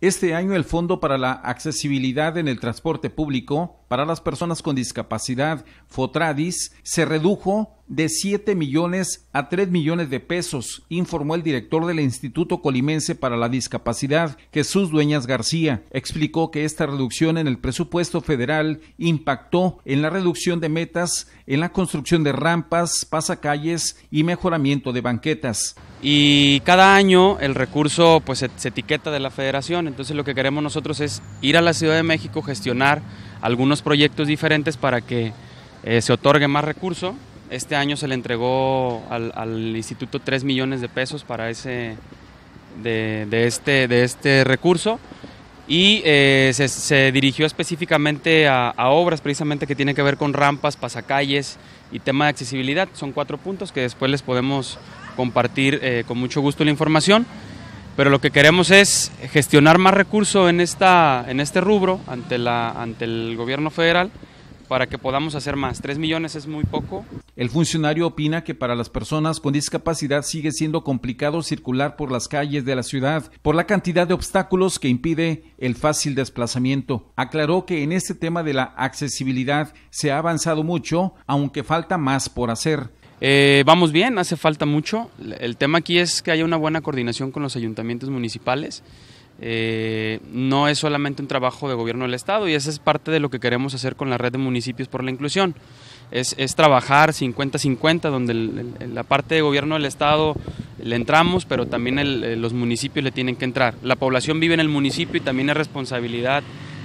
Este año el Fondo para la Accesibilidad en el Transporte Público para las personas con discapacidad, Fotradis, se redujo de 7 millones a 3 millones de pesos, informó el director del Instituto Colimense para la Discapacidad, Jesús Dueñas García. Explicó que esta reducción en el presupuesto federal impactó en la reducción de metas, en la construcción de rampas, pasacalles y mejoramiento de banquetas. Y cada año el recurso pues se etiqueta de la federación, entonces lo que queremos nosotros es ir a la Ciudad de México, gestionar algunos proyectos diferentes para que eh, se otorgue más recurso. Este año se le entregó al, instituto 3 millones de pesos para ese, de, este, de este recurso y eh, se, dirigió específicamente a, obras precisamente que tienen que ver con rampas, pasacalles y tema de accesibilidad. Son cuatro puntos que después les podemos compartir eh, con mucho gusto la información pero lo que queremos es gestionar más recursos en, esta, en este rubro ante, la, ante el gobierno federal para que podamos hacer más. Tres millones es muy poco. El funcionario opina que para las personas con discapacidad sigue siendo complicado circular por las calles de la ciudad por la cantidad de obstáculos que impide el fácil desplazamiento. Aclaró que en este tema de la accesibilidad se ha avanzado mucho, aunque falta más por hacer eh, vamos bien, hace falta mucho. El tema aquí es que haya una buena coordinación con los ayuntamientos municipales. Eh, no es solamente un trabajo de gobierno del Estado y esa es parte de lo que queremos hacer con la red de municipios por la inclusión. Es, trabajar 50-50, donde la parte de gobierno del Estado le entramos, pero también eh, los municipios le tienen que entrar. La población vive en el municipio y también es responsabilidad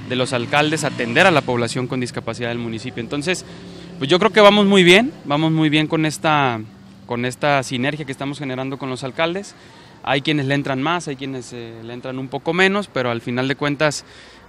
de los alcaldes atender a la población con discapacidad del municipio. Entonces, pues yo creo que vamos muy bien, vamos muy bien con esta, con esta sinergia que estamos generando con los alcaldes. Hay quienes le entran más, hay quienes eh, le entran un poco menos, pero al final de cuentas,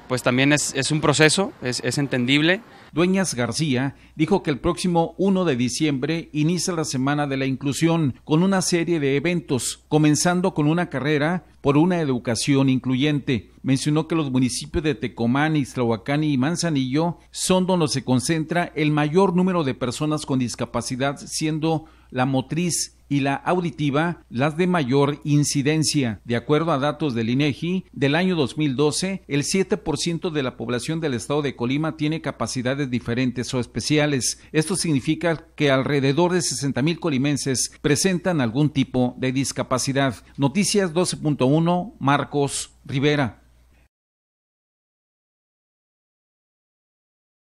pues también es, un proceso, es entendible. Dueñas García dijo que el próximo 1 de diciembre inicia la Semana de la Inclusión con una serie de eventos, comenzando con una carrera por una educación incluyente. Mencionó que los municipios de Tecomán, Ixtlahuacán y Manzanillo son donde se concentra el mayor número de personas con discapacidad, siendo la motriz y la auditiva las de mayor incidencia. De acuerdo a datos del INEGI, del año 2012, el 7% de la población del estado de Colima tiene capacidades diferentes o especiales. Esto significa que alrededor de 60 mil colimenses presentan algún tipo de discapacidad. Noticias 12.1, Marcos Rivera.